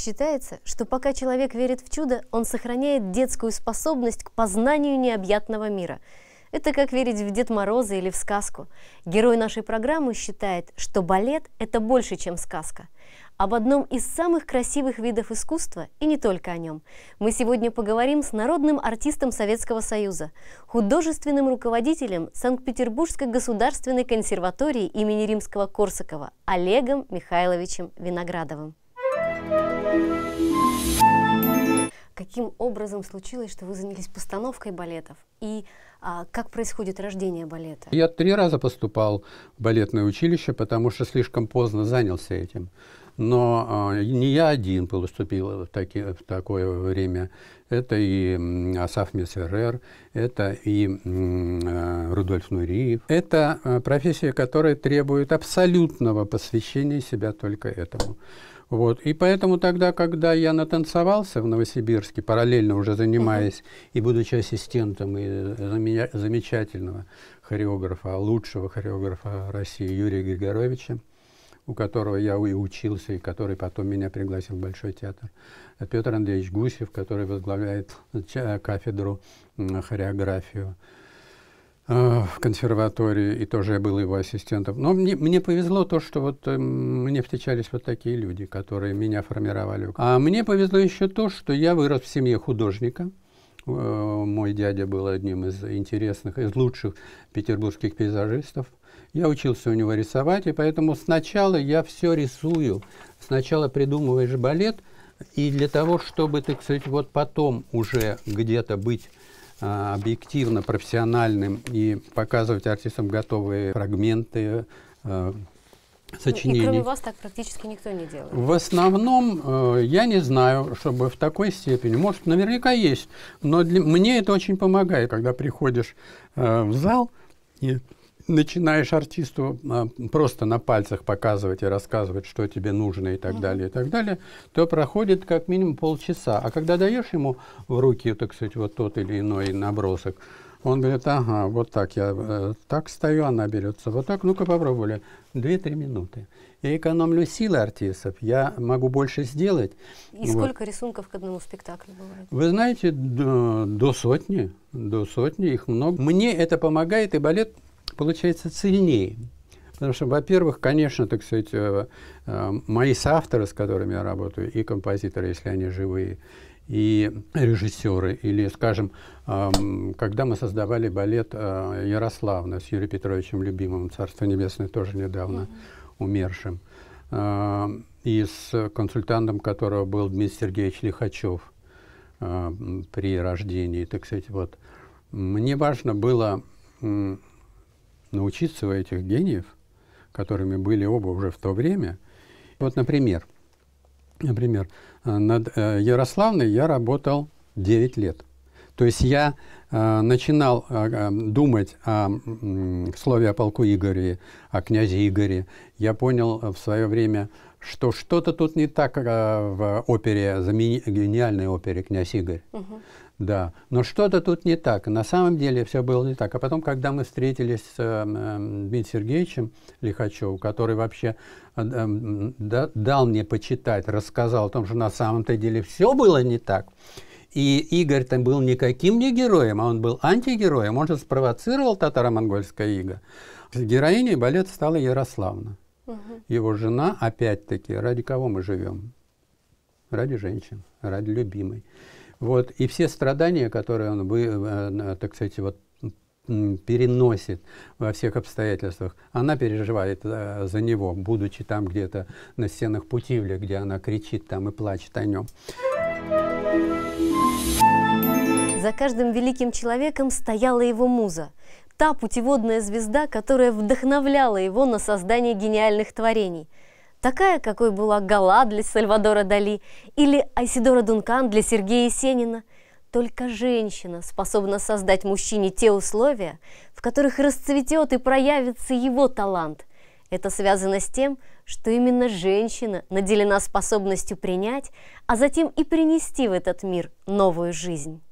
Считается, что пока человек верит в чудо, он сохраняет детскую способность к познанию необъятного мира. Это как верить в Дед Мороза или в сказку. Герой нашей программы считает, что балет – это больше, чем сказка. Об одном из самых красивых видов искусства, и не только о нем, мы сегодня поговорим с народным артистом Советского Союза, художественным руководителем Санкт-Петербургской государственной консерватории имени Римского-Корсакова Олегом Михайловичем Виноградовым. Каким образом случилось, что вы занялись постановкой балетов? И а, как происходит рождение балета? Я три раза поступал в балетное училище, потому что слишком поздно занялся этим. Но а, не я один поступил в, таки, в такое время. Это и Асаф Мессерер, это и э, Рудольф Нуриев. Это а, профессия, которая требует абсолютного посвящения себя только этому. Вот. И поэтому тогда, когда я натанцевался в Новосибирске, параллельно уже занимаясь и будучи ассистентом и э, замечательного хореографа, лучшего хореографа России Юрия Григоровича, у которого я и учился, и который потом меня пригласил в Большой театр. Петр Андреевич Гусев, который возглавляет э, кафедру хореографию э, в консерватории, и тоже я был его ассистентом. Но мне, мне повезло то, что вот э, мне встречались вот такие люди, которые меня формировали. А мне повезло еще то, что я вырос в семье художника, Э, мой дядя был одним из интересных, из лучших петербургских пейзажистов. Я учился у него рисовать, и поэтому сначала я все рисую. Сначала придумываешь балет, и для того, чтобы, ты, кстати, вот потом уже где-то быть а, объективно профессиональным и показывать артистам готовые фрагменты, а, сочинений. Ну, и кроме вас так практически никто не делает. В основном, э, я не знаю, чтобы в такой степени. Может, наверняка есть, но для, мне это очень помогает, когда приходишь э, в зал и начинаешь артисту э, просто на пальцах показывать и рассказывать, что тебе нужно и так mm-hmm. далее, и так далее, то проходит как минимум полчаса. А когда даешь ему в руки, так сказать, вот тот или иной набросок, он говорит, ага, вот так я э, так стою, она берется вот так. Ну-ка попробовали. две-три минуты. Я экономлю силы артистов, я могу больше сделать. И вот. сколько рисунков к одному спектаклю бывает? Вы знаете, до, до сотни, до сотни, их много. Мне это помогает, и балет получается цельнее. Потому что, во-первых, конечно, так сказать, э, э, мои соавторы, с которыми я работаю, и композиторы, если они живые, и режиссеры. Или, скажем, когда мы создавали балет а, Ярославна с Юрием Петровичем Любимым, Царство Небесное, тоже недавно mm-hmm. умершим, а, и с консультантом которого был Дмитрий Сергеевич Лихачев а, при рождении, так сказать, вот. Мне важно было научиться у этих гениев, которыми были оба уже в то время. Вот, например, – Например, э, над э, Ярославной я работал 9 лет. То есть я э, начинал э, э думать о э, слове о полку Игоре, о князе Игоре. Я понял в свое время что что-то тут не так э, в опере, гениальной опере «Князь Игорь». Угу. Да, но что-то тут не так. На самом деле все было не так. А потом, когда мы встретились с э, Дмитрием Сергеевичем Лихачевым, который вообще э, э да, дал мне почитать, рассказал о том, что на самом-то деле все было не так, и Игорь там был никаким не героем, а он был антигероем. Он же спровоцировал татаро-монгольское иго. Героиней балет стала Ярославна. Угу. Его жена, опять-таки, ради кого мы живем? Ради женщин, ради любимой. Вот, и все страдания, которые он, э, э, так сказать, вот, переносит во всех обстоятельствах. Она переживает э, за него, будучи там где-то на стенах Путивля, где она кричит там и плачет о нем. За каждым великим человеком стояла его муза та путеводная звезда, которая вдохновляла его на создание гениальных творений. Такая, какой была Гала для Сальвадора Дали или Айсидора Дункан для Сергея Есенина. Только женщина способна создать мужчине те условия, в которых расцветет и проявится его талант. Это связано с тем, что именно женщина наделена способностью принять, а затем и принести в этот мир новую жизнь.